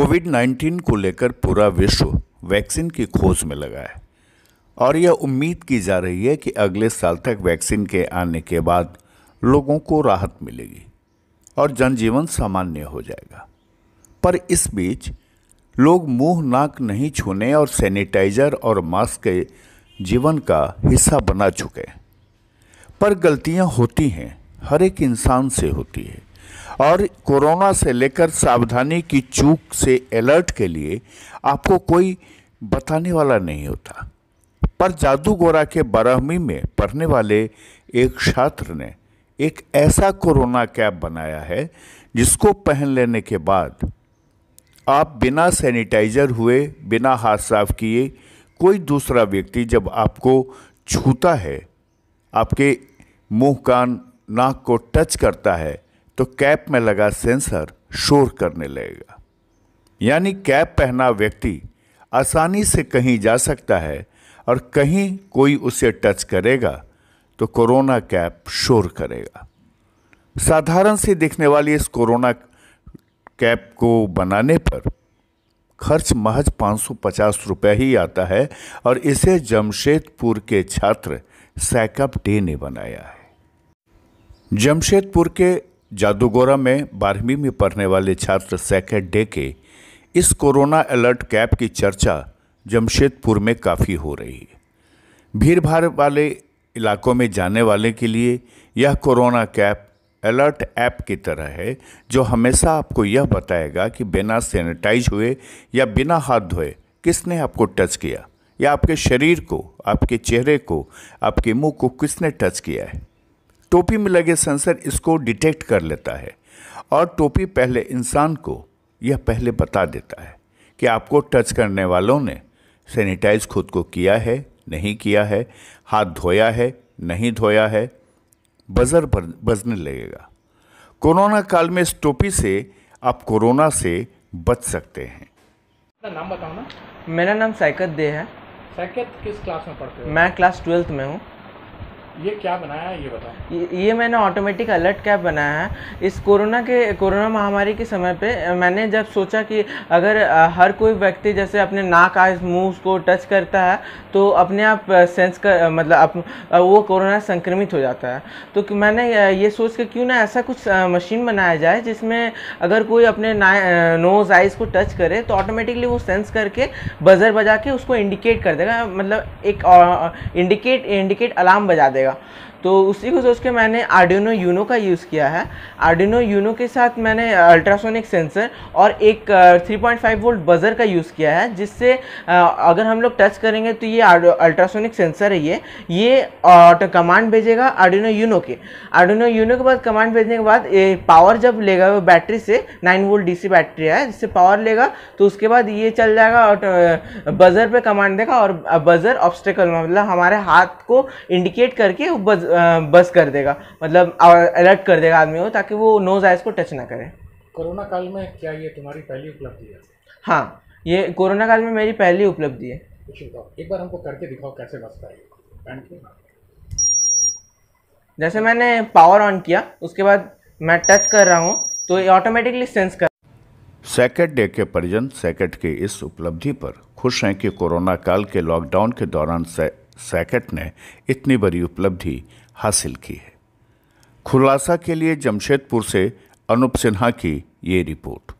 Covid 19 को लेकर पूरा विश्व वैक्सीन की खोज में लगा है और यह उम्मीद की जा रही है कि अगले साल तक वैक्सीन के आने के बाद लोगों को राहत मिलेगी और जनजीवन सामान्य हो जाएगा पर इस बीच लोग मुंह नाक नहीं छूने और सैनिटाइजर और मास्क के जीवन का हिस्सा बना चुके हैं पर गलतियां होती हैं हर एक इंसान से होती है और कोरोना से लेकर सावधानी की चूक से अलर्ट के लिए आपको कोई बताने वाला नहीं होता पर जादूगोरा के बारहवीं में पढ़ने वाले एक छात्र ने एक ऐसा कोरोना कैप बनाया है जिसको पहन लेने के बाद आप बिना सैनिटाइजर हुए बिना हाथ साफ किए कोई दूसरा व्यक्ति जब आपको छूता है आपके मुंह कान नाक को टच करता है तो कैप में लगा सेंसर शोर करने लगेगा यानी कैप पहना व्यक्ति आसानी से कहीं जा सकता है और कहीं कोई उसे टच करेगा तो कोरोना कैप शोर करेगा साधारण से दिखने वाली इस कोरोना कैप को बनाने पर खर्च महज 550 रुपए ही आता है और इसे जमशेदपुर के छात्र सैकअप डे ने बनाया है जमशेदपुर के जादूगोरा में बारहवीं में पढ़ने वाले छात्र सेकेंड डे के इस कोरोना अलर्ट कैप की चर्चा जमशेदपुर में काफ़ी हो रही है भीड़ भाड़ वाले इलाकों में जाने वाले के लिए यह कोरोना कैप अलर्ट ऐप की तरह है जो हमेशा आपको यह बताएगा कि बिना सैनिटाइज हुए या बिना हाथ धोए किसने आपको टच किया या आपके शरीर को आपके चेहरे को आपके मुंह को किसने टच किया है टोपी में लगे सेंसर इसको डिटेक्ट कर लेता है और टोपी पहले इंसान को यह पहले बता देता है कि आपको टच करने वालों ने सैनिटाइज खुद को किया है नहीं किया है हाथ धोया है नहीं धोया है बजर बजने लगेगा कोरोना काल में इस टोपी से आप कोरोना से बच सकते हैं नाम बताओ ना मेरा नाम साइकत दे है साइकत किस क्लास में पढ़ते हो मैं क्लास ट्वेल्थ में हूँ ये क्या बनाया है ये बताओ ये, ये मैंने ऑटोमेटिक अलर्ट कैप बनाया है इस कोरोना के कोरोना महामारी के समय पे मैंने जब सोचा कि अगर हर कोई व्यक्ति जैसे अपने नाक आइज मुंह को टच करता है तो अपने आप सेंस कर मतलब अप, वो कोरोना संक्रमित हो जाता है तो मैंने ये सोच के क्यों ना ऐसा कुछ मशीन बनाया जाए जिसमें अगर कोई अपने नोज आइज को टच करे तो ऑटोमेटिकली वो सेंस करके बजर बजा के उसको इंडिकेट कर देगा मतलब एक इंडिकेट इंडिकेट अलार्म बजा देगा देगा तो उसी को सोच के मैंने आर्डिनो यूनो का यूज़ किया है आर्डिनो यूनो के साथ मैंने अल्ट्रासोनिक सेंसर और एक 3.5 वोल्ट बजर का यूज़ किया है जिससे अगर हम लोग टच करेंगे तो ये अल्ट्रासोनिक सेंसर है ये ये तो कमांड भेजेगा आर्डिनो यूनो के आर्डिनो यूनो के बाद कमांड भेजने के बाद ये पावर जब लेगा वो बैटरी से नाइन वोल्ट डी बैटरी है जिससे पावर लेगा तो उसके बाद ये चल जाएगा और बजर पर कमांड देगा और बजर ऑब्स्टेकल मतलब हमारे हाथ को इंडिकेट करके बज बस कर देगा मतलब अलर्ट कर देगा आदमी को ताकि वो नोज आइज को टच ना करे कोरोना काल में क्या ये तुम्हारी पहली उपलब्धि है हाँ ये कोरोना काल में मेरी पहली उपलब्धि है एक बार हमको करके दिखाओ कैसे बचता है जैसे मैंने पावर ऑन किया उसके बाद मैं टच कर रहा हूँ तो ये ऑटोमेटिकली सेंस कर सैकेट डे के परिजन सैकेट के इस उपलब्धि पर खुश हैं कि कोरोना काल के लॉकडाउन के दौरान सैकट ने इतनी बड़ी उपलब्धि हासिल की है खुलासा के लिए जमशेदपुर से अनुप सिन्हा की ये रिपोर्ट